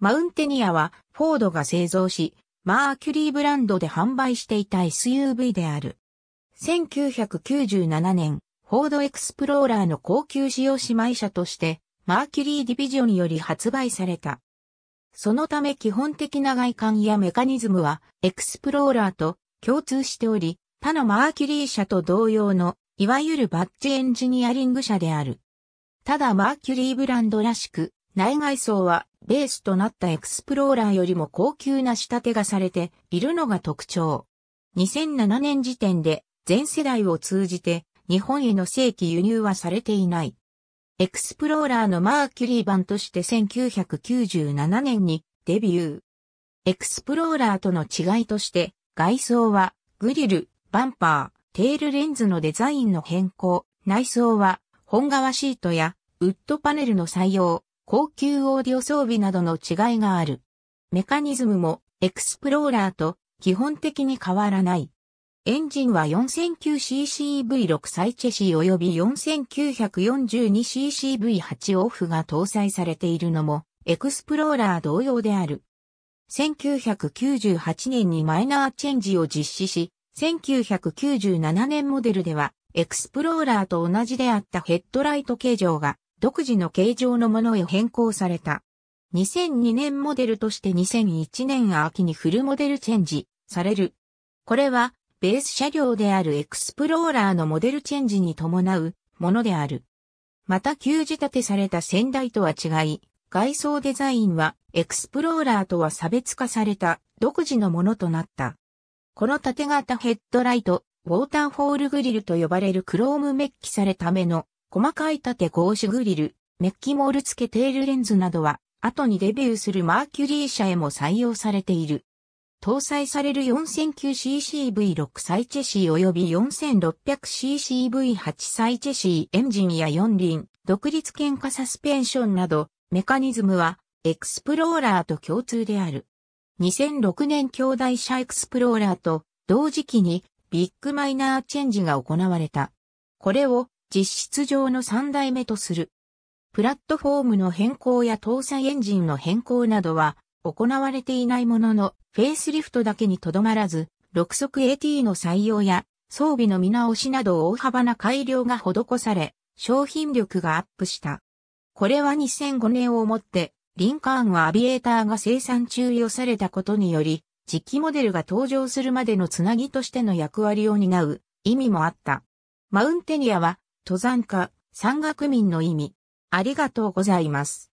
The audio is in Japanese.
マウンテニアはフォードが製造し、マーキュリーブランドで販売していた SUV である。1997年、フォードエクスプローラーの高級使用姉妹車として、マーキュリーディビジョンより発売された。そのため基本的な外観やメカニズムは、エクスプローラーと共通しており、他のマーキュリー車と同様の、いわゆるバッジエンジニアリング車である。ただマーキュリーブランドらしく、内外装はベースとなったエクスプローラーよりも高級な仕立てがされているのが特徴。2007年時点で全世代を通じて日本への正規輸入はされていない。エクスプローラーのマーキュリー版として1997年にデビュー。エクスプローラーとの違いとして外装はグリル、バンパー、テールレンズのデザインの変更、内装は本革シートやウッドパネルの採用、高級オーディオ装備などの違いがある。メカニズムもエクスプローラーと基本的に変わらない。エンジンは 4009ccV6 サイチェシー及び 4942ccV8 オフが搭載されているのもエクスプローラー同様である。1998年にマイナーチェンジを実施し、1997年モデルではエクスプローラーと同じであったヘッドライト形状が独自の形状のものへ変更された。2002年モデルとして2001年秋にフルモデルチェンジされる。これはベース車両であるエクスプローラーのモデルチェンジに伴うものである。また旧仕立てされた先代とは違い、外装デザインはエクスプローラーとは差別化された独自のものとなった。この縦型ヘッドライト、ウォーターフォールグリルと呼ばれるクロームメッキされための細かい縦格子グリル、メッキモール付けテールレンズなどは、後にデビューするマーキュリー社へも採用されている。搭載される 4009ccV6 サイチェシー及び 4600ccV8 サイチェシーエンジンや四輪、独立喧嘩サスペンションなど、メカニズムは、エクスプローラーと共通である。2006年兄弟車エクスプローラーと、同時期に、ビッグマイナーチェンジが行われた。これを、実質上の3代目とする。プラットフォームの変更や搭載エンジンの変更などは行われていないものの、フェイスリフトだけにとどまらず、6速 AT の採用や装備の見直しなど大幅な改良が施され、商品力がアップした。これは2005年をもって、リンカーンはアビエーターが生産中与されたことにより、次期モデルが登場するまでのつなぎとしての役割を担う意味もあった。マウンテニアは登山家、山岳民の意味。ありがとうございます。